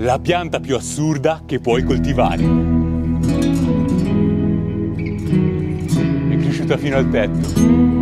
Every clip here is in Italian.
La pianta più assurda che puoi coltivare. È cresciuta fino al tetto.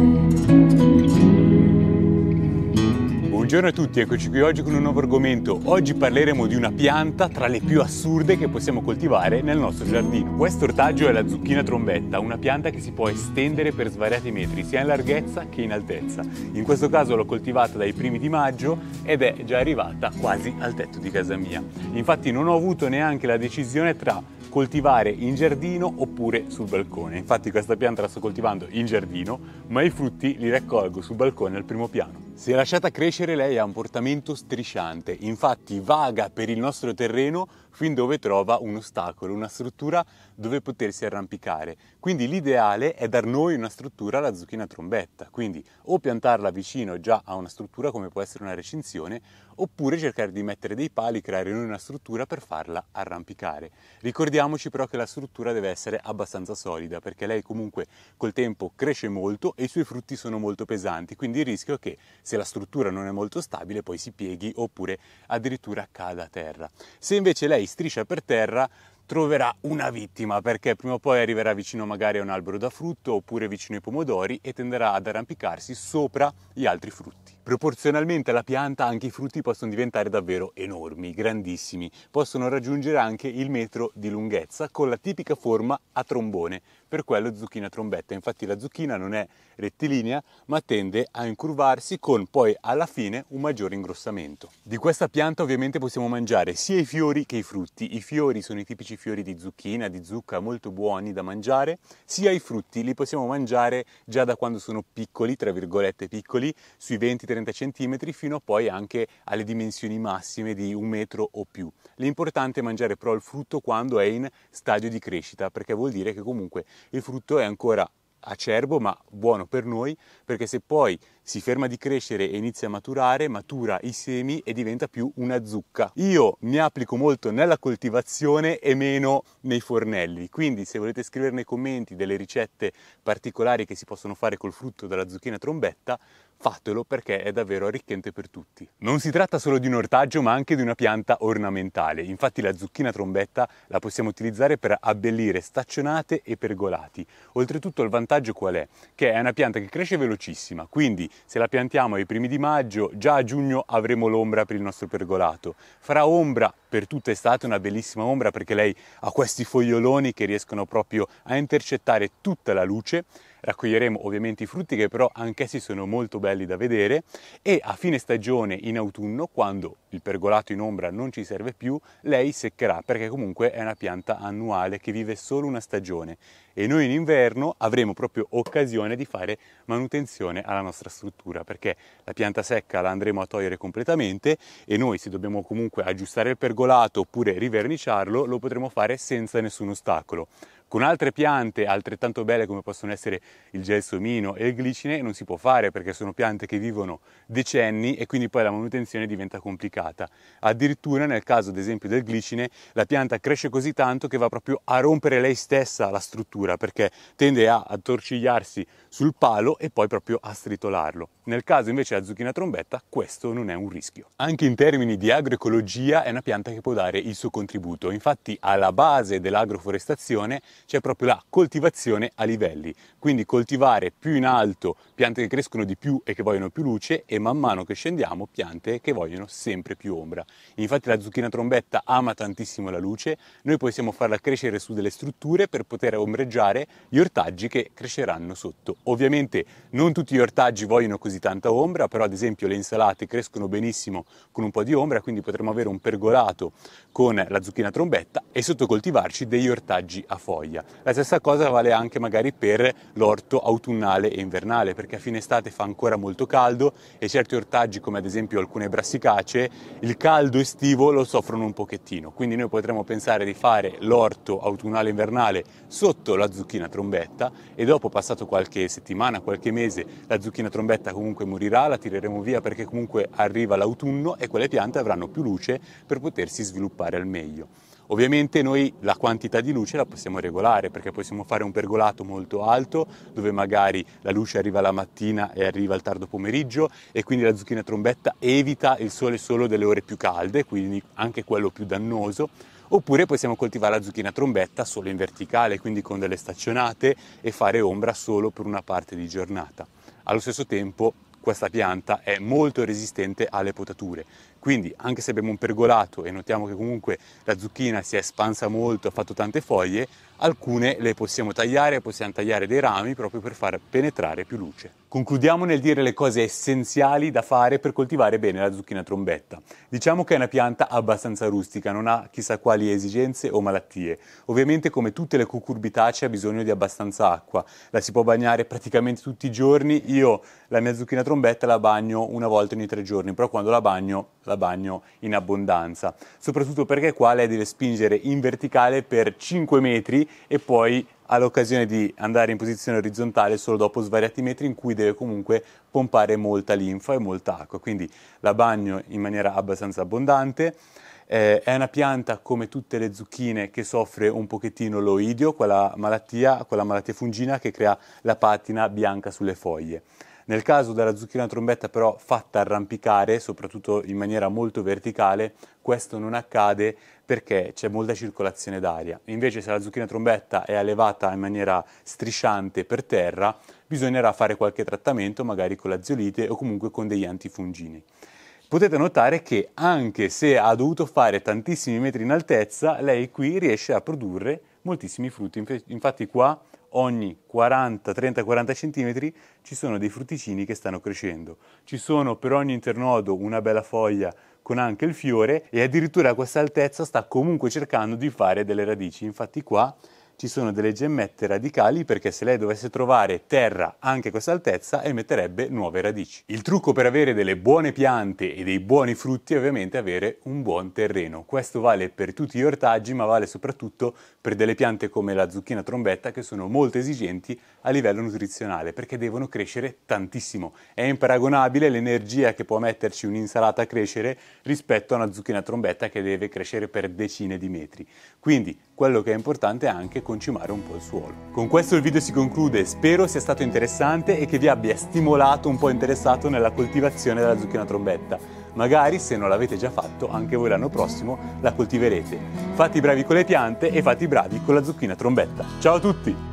Buongiorno a tutti, eccoci qui oggi con un nuovo argomento. Oggi parleremo di una pianta tra le più assurde che possiamo coltivare nel nostro giardino. Questo ortaggio è la zucchina trombetta, una pianta che si può estendere per svariati metri, sia in larghezza che in altezza. In questo caso l'ho coltivata dai primi di maggio ed è già arrivata quasi al tetto di casa mia. Infatti non ho avuto neanche la decisione tra coltivare in giardino oppure sul balcone. Infatti questa pianta la sto coltivando in giardino, ma i frutti li raccolgo sul balcone al primo piano. Se lasciata crescere lei ha un portamento strisciante, infatti vaga per il nostro terreno fin dove trova un ostacolo, una struttura dove potersi arrampicare. Quindi l'ideale è dar noi una struttura alla zucchina trombetta, quindi o piantarla vicino già a una struttura come può essere una recinzione oppure cercare di mettere dei pali, creare noi una struttura per farla arrampicare. Ricordiamoci però che la struttura deve essere abbastanza solida perché lei comunque col tempo cresce molto e i suoi frutti sono molto pesanti, quindi il rischio è che se la struttura non è molto stabile poi si pieghi oppure addirittura cada a terra. Se invece lei striscia per terra troverà una vittima perché prima o poi arriverà vicino magari a un albero da frutto oppure vicino ai pomodori e tenderà ad arrampicarsi sopra gli altri frutti. Proporzionalmente alla pianta anche i frutti possono diventare davvero enormi, grandissimi, possono raggiungere anche il metro di lunghezza con la tipica forma a trombone, per quello zucchina trombetta. Infatti la zucchina non è rettilinea ma tende a incurvarsi con poi alla fine un maggiore ingrossamento. Di questa pianta ovviamente possiamo mangiare sia i fiori che i frutti. I fiori sono i tipici fiori di zucchina, di zucca molto buoni da mangiare, sia i frutti li possiamo mangiare già da quando sono piccoli, tra virgolette piccoli, sui 20-30 cm fino a poi anche alle dimensioni massime di un metro o più. L'importante è mangiare però il frutto quando è in stadio di crescita perché vuol dire che comunque il frutto è ancora acerbo ma buono per noi perché se poi si ferma di crescere e inizia a maturare, matura i semi e diventa più una zucca. Io mi applico molto nella coltivazione e meno nei fornelli, quindi se volete scrivere nei commenti delle ricette particolari che si possono fare col frutto della zucchina trombetta, fatelo perché è davvero arricchente per tutti. Non si tratta solo di un ortaggio ma anche di una pianta ornamentale, infatti la zucchina trombetta la possiamo utilizzare per abbellire staccionate e pergolati. Oltretutto il vantaggio qual è? Che è una pianta che cresce velocissima, quindi se la piantiamo ai primi di maggio, già a giugno avremo l'ombra per il nostro pergolato. Farà ombra per tutta estate, una bellissima ombra perché lei ha questi foglioloni che riescono proprio a intercettare tutta la luce raccoglieremo ovviamente i frutti che però anch'essi sono molto belli da vedere e a fine stagione in autunno quando il pergolato in ombra non ci serve più lei seccherà perché comunque è una pianta annuale che vive solo una stagione e noi in inverno avremo proprio occasione di fare manutenzione alla nostra struttura perché la pianta secca la andremo a togliere completamente e noi se dobbiamo comunque aggiustare il pergolato oppure riverniciarlo lo potremo fare senza nessun ostacolo con altre piante altrettanto belle come possono essere il gelsomino e il glicine non si può fare perché sono piante che vivono decenni e quindi poi la manutenzione diventa complicata. Addirittura nel caso ad esempio del glicine la pianta cresce così tanto che va proprio a rompere lei stessa la struttura perché tende a attorcigliarsi sul palo e poi proprio a stritolarlo. Nel caso invece della zucchina trombetta questo non è un rischio. Anche in termini di agroecologia è una pianta che può dare il suo contributo. Infatti alla base dell'agroforestazione c'è proprio la coltivazione a livelli, quindi coltivare più in alto piante che crescono di più e che vogliono più luce e man mano che scendiamo piante che vogliono sempre più ombra. Infatti la zucchina trombetta ama tantissimo la luce, noi possiamo farla crescere su delle strutture per poter ombreggiare gli ortaggi che cresceranno sotto. Ovviamente non tutti gli ortaggi vogliono così tanta ombra, però ad esempio le insalate crescono benissimo con un po' di ombra, quindi potremmo avere un pergolato con la zucchina trombetta e sottocoltivarci degli ortaggi a foglie foglia. La stessa cosa vale anche magari per l'orto autunnale e invernale, perché a fine estate fa ancora molto caldo e certi ortaggi, come ad esempio alcune brassicace, il caldo estivo lo soffrono un pochettino. Quindi noi potremmo pensare di fare l'orto autunnale e invernale sotto la zucchina trombetta e dopo, passato qualche settimana, qualche mese, la zucchina trombetta comunque morirà, la tireremo via perché comunque arriva l'autunno e quelle piante avranno più luce per potersi sviluppare al meglio. Ovviamente noi la quantità di luce la possiamo regolare perché possiamo fare un pergolato molto alto dove magari la luce arriva la mattina e arriva il tardo pomeriggio e quindi la zucchina trombetta evita il sole solo delle ore più calde, quindi anche quello più dannoso. Oppure possiamo coltivare la zucchina trombetta solo in verticale, quindi con delle staccionate e fare ombra solo per una parte di giornata. Allo stesso tempo questa pianta è molto resistente alle potature, quindi anche se abbiamo un pergolato e notiamo che comunque la zucchina si è espansa molto, ha fatto tante foglie, alcune le possiamo tagliare, possiamo tagliare dei rami proprio per far penetrare più luce. Concludiamo nel dire le cose essenziali da fare per coltivare bene la zucchina trombetta. Diciamo che è una pianta abbastanza rustica, non ha chissà quali esigenze o malattie. Ovviamente come tutte le cucurbitacee ha bisogno di abbastanza acqua, la si può bagnare praticamente tutti i giorni, io la mia zucchina trombetta la bagno una volta ogni tre giorni, però quando la bagno la bagno in abbondanza, soprattutto perché qua lei deve spingere in verticale per 5 metri e poi ha l'occasione di andare in posizione orizzontale solo dopo svariati metri in cui deve comunque pompare molta linfa e molta acqua, quindi la bagno in maniera abbastanza abbondante. Eh, è una pianta come tutte le zucchine che soffre un pochettino l'oidio, quella malattia, quella malattia fungina che crea la patina bianca sulle foglie. Nel caso della zucchina trombetta però fatta arrampicare, soprattutto in maniera molto verticale, questo non accade perché c'è molta circolazione d'aria. Invece se la zucchina trombetta è allevata in maniera strisciante per terra, bisognerà fare qualche trattamento, magari con la ziolite o comunque con degli antifungini potete notare che anche se ha dovuto fare tantissimi metri in altezza, lei qui riesce a produrre moltissimi frutti. Infatti qua ogni 40, 30, 40 cm ci sono dei frutticini che stanno crescendo. Ci sono per ogni internodo una bella foglia con anche il fiore e addirittura a questa altezza sta comunque cercando di fare delle radici. Infatti qua ci sono delle gemmette radicali perché se lei dovesse trovare terra anche a questa altezza emetterebbe nuove radici. Il trucco per avere delle buone piante e dei buoni frutti è ovviamente avere un buon terreno. Questo vale per tutti gli ortaggi ma vale soprattutto per delle piante come la zucchina trombetta che sono molto esigenti a livello nutrizionale perché devono crescere tantissimo. È imparagonabile l'energia che può metterci un'insalata a crescere rispetto a una zucchina trombetta che deve crescere per decine di metri. Quindi quello che è importante è anche concimare un po' il suolo. Con questo il video si conclude, spero sia stato interessante e che vi abbia stimolato, un po' interessato nella coltivazione della zucchina trombetta. Magari se non l'avete già fatto, anche voi l'anno prossimo la coltiverete. Fate i bravi con le piante e fate i bravi con la zucchina trombetta. Ciao a tutti!